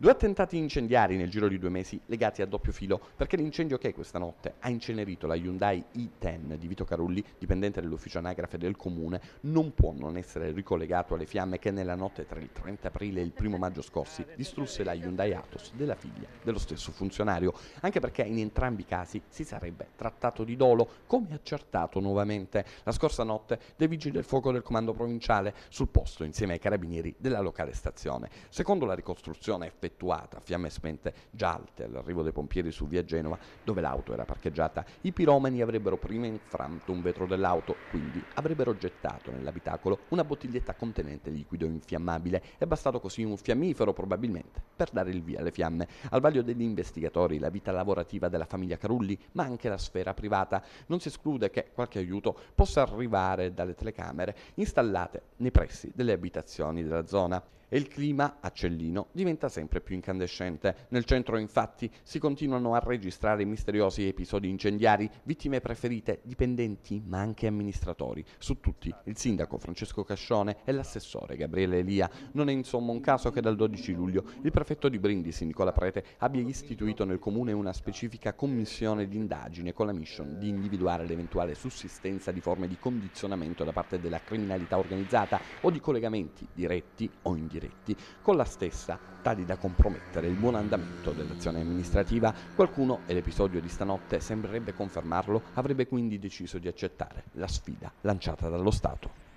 Due attentati incendiari nel giro di due mesi legati a doppio filo, perché l'incendio che questa notte ha incenerito la Hyundai i10 di Vito Carulli, dipendente dell'ufficio anagrafe del comune, non può non essere ricollegato alle fiamme che nella notte tra il 30 aprile e il 1 maggio scorsi distrusse la Hyundai Atos della figlia dello stesso funzionario, anche perché in entrambi i casi si sarebbe trattato di dolo, come accertato nuovamente la scorsa notte dai vigili del fuoco del comando provinciale sul posto insieme ai carabinieri della locale stazione. Secondo la ricostruzione effettiva effettuata a fiamme spente già alte all'arrivo dei pompieri su via Genova dove l'auto era parcheggiata, i piromani avrebbero prima infranto un vetro dell'auto, quindi avrebbero gettato nell'abitacolo una bottiglietta contenente liquido infiammabile. È bastato così un fiammifero probabilmente per dare il via alle fiamme. Al vaglio degli investigatori la vita lavorativa della famiglia Carulli, ma anche la sfera privata. Non si esclude che qualche aiuto possa arrivare dalle telecamere installate nei pressi delle abitazioni della zona e il clima a Cellino diventa sempre più incandescente. Nel centro infatti si continuano a registrare misteriosi episodi incendiari, vittime preferite dipendenti ma anche amministratori. Su tutti il sindaco Francesco Cascione e l'assessore Gabriele Elia. Non è insomma un caso che dal 12 luglio il prefetto prefetto di Brindisi, Nicola Prete, abbia istituito nel comune una specifica commissione d'indagine con la mission di individuare l'eventuale sussistenza di forme di condizionamento da parte della criminalità organizzata o di collegamenti diretti o indiretti con la stessa, tali da compromettere il buon andamento dell'azione amministrativa. Qualcuno, e l'episodio di stanotte sembrerebbe confermarlo, avrebbe quindi deciso di accettare la sfida lanciata dallo Stato.